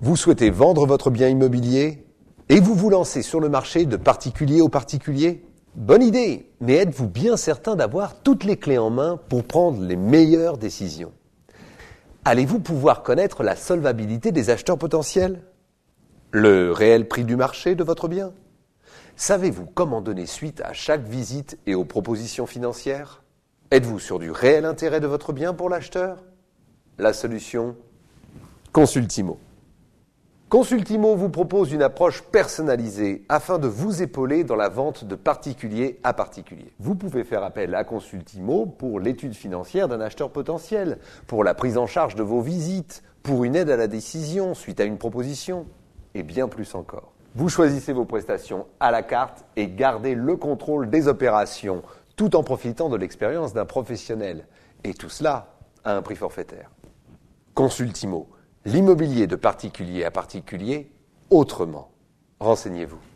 Vous souhaitez vendre votre bien immobilier et vous vous lancez sur le marché de particulier au particulier Bonne idée, mais êtes-vous bien certain d'avoir toutes les clés en main pour prendre les meilleures décisions Allez-vous pouvoir connaître la solvabilité des acheteurs potentiels Le réel prix du marché de votre bien Savez-vous comment donner suite à chaque visite et aux propositions financières Êtes-vous sur du réel intérêt de votre bien pour l'acheteur La solution Consultimo. Consultimo vous propose une approche personnalisée afin de vous épauler dans la vente de particulier à particulier. Vous pouvez faire appel à Consultimo pour l'étude financière d'un acheteur potentiel, pour la prise en charge de vos visites, pour une aide à la décision suite à une proposition, et bien plus encore. Vous choisissez vos prestations à la carte et gardez le contrôle des opérations tout en profitant de l'expérience d'un professionnel. Et tout cela à un prix forfaitaire. Consultimo l'immobilier de particulier à particulier autrement. Renseignez-vous.